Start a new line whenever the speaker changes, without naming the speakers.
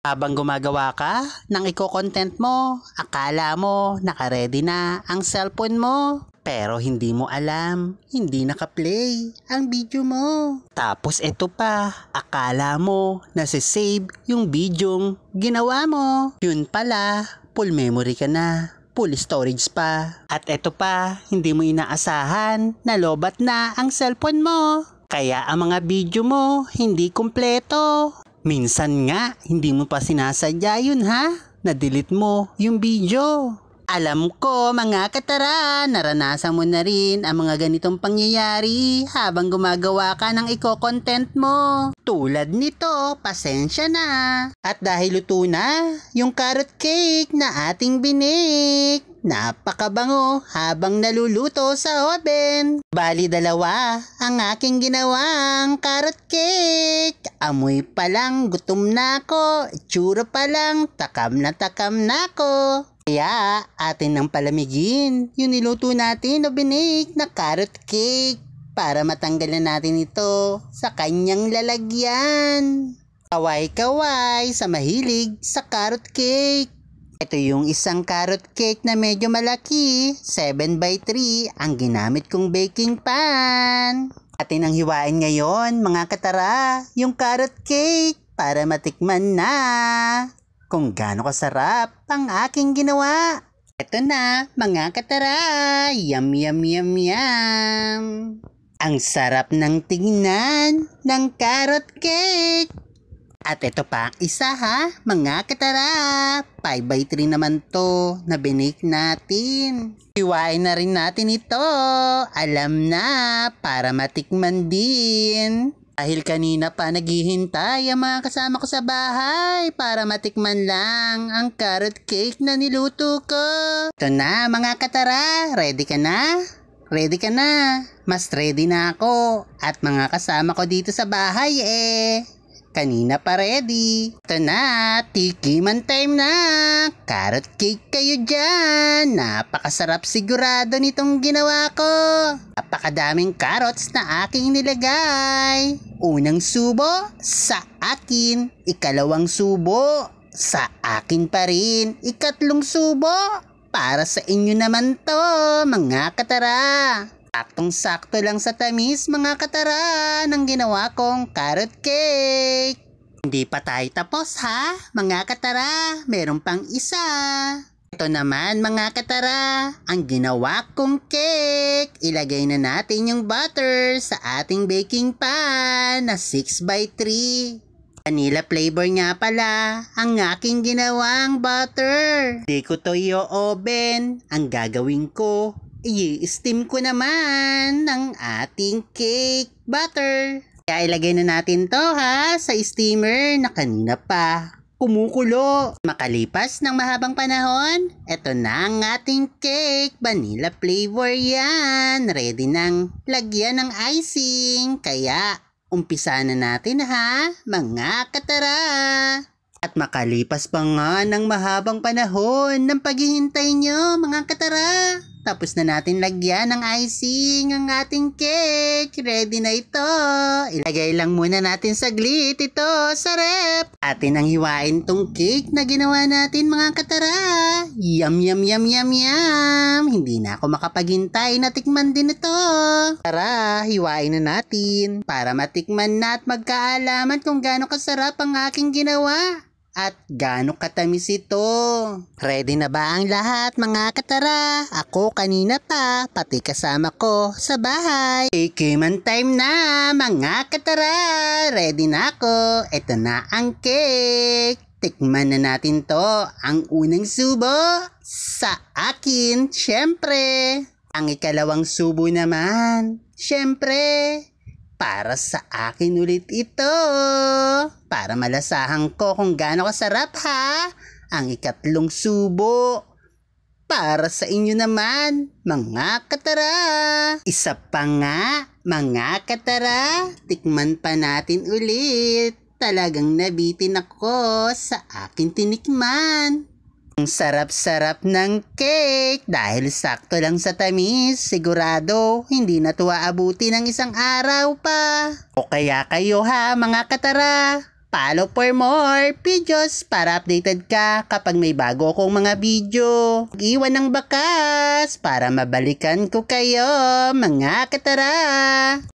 Habang gumagawa ka ng iko-content mo, akala mo nakaredy na ang cellphone mo. Pero hindi mo alam, hindi naka-play ang video mo. Tapos ito pa, akala mo nasa-save yung videong ginawa mo. Yun pala, full memory ka na full storage pa. At ito pa, hindi mo inaasahan na lobat na ang cellphone mo. Kaya ang mga video mo hindi kumpleto. Minsan nga, hindi mo pa sinasadya yun ha? Na-delete mo yung video. Alam ko mga katara, naranasan mo na rin ang mga ganitong pangyayari habang gumagawa ka ng iko-content mo. Tulad nito, pasensya na. At dahil luto na, yung carrot cake na ating binik. Napakabango habang naluluto sa oven. Bali dalawa ang aking ginawang carrot cake. Amoy pa lang gutom na ako, itsura pa lang takam na takam na ako. Kaya atin nang palamigin yung niluto natin o binake na carrot cake para matanggalan natin ito sa kanyang lalagyan. Kaway-kaway sa mahilig sa carrot cake. Ito yung isang carrot cake na medyo malaki, 7x3 ang ginamit kong baking pan. Atin ang hiwain ngayon mga katara, yung carrot cake para matikman na kung gaano kasarap ang aking ginawa. Ito na, mga kataray! Yum, yum, yum, yum! Ang sarap ng tingnan ng carrot cake! At ito pa ang isa ha, mga katara. 5x3 naman to na binake natin. Iwain na rin natin ito. Alam na, para matikman din. Dahil kanina pa naghihintay ang mga kasama ko sa bahay para matikman lang ang carrot cake na niluto ko. Ito na mga katara, ready ka na? Ready ka na? Mas ready na ako at mga kasama ko dito sa bahay eh. Kanina pa ready. Ito na, man time na. Carrot cake kayo dyan. Napakasarap sigurado nitong ginawa ko. Napakadaming carrots na aking nilagay. Unang subo, sa akin. Ikalawang subo, sa akin pa rin. Ikatlong subo, para sa inyo naman to, mga katara. Saktong-sakto lang sa tamis mga katara ng ginawa kong carrot cake. Hindi pa tayo tapos ha, mga katara. Meron pang isa. Ito naman mga katara, ang ginawa kong cake. Ilagay na natin yung butter sa ating baking pan na 6x3. Vanilla flavor nga pala ang aking ginawang butter. Hindi ko to i-oven. Ang gagawin ko, i-steam ko naman ng ating cake batter. Kaya ilagay na natin to ha sa steamer na kanina pa kumukulo. Makalipas ng mahabang panahon, eto na ang ating cake. Vanilla flavor yan. Ready nang lagyan ng icing. Kaya umpisa na natin ha, mga katara. At makalipas pa nga ng mahabang panahon ng paghihintay nyo, mga katara. Tapos na natin lagyan ng icing ang ating cake. Ready na ito. Ilagay lang muna natin saglit ito sa rep. Atin ang hiwain tong cake na ginawa natin mga katara. Yum, yum, yum, yum, yum. Hindi na ako makapaghintay na tikman din ito. Tara, hiwain na natin para matikman na at magkaalaman kung gaano kasarap ang aking ginawa. At gaano katamis ito? Ready na ba ang lahat mga katara? Ako kanina pa, pati kasama ko sa bahay. Kikiman time na mga katara! Ready na ako! Ito na ang cake! Tikman na natin to. Ang unang subo sa akin, syempre. Ang ikalawang subo naman, syempre para sa akin ulit ito. Para malasahan ko kung gaano kasarap ha. Ang ikatlong subo. Para sa inyo naman, mga katara. Isa pa nga, mga katara. Tikman pa natin ulit. Talagang nabitin ako sa akin tinikman. Ang sarap-sarap ng cake dahil sakto lang sa tamis. Sigurado, hindi na tuwa abuti ng isang araw pa. O kaya kayo ha mga katara. Follow for more videos para updated ka kapag may bago kong mga video. Iwan ng bakas para mabalikan ko kayo mga katara.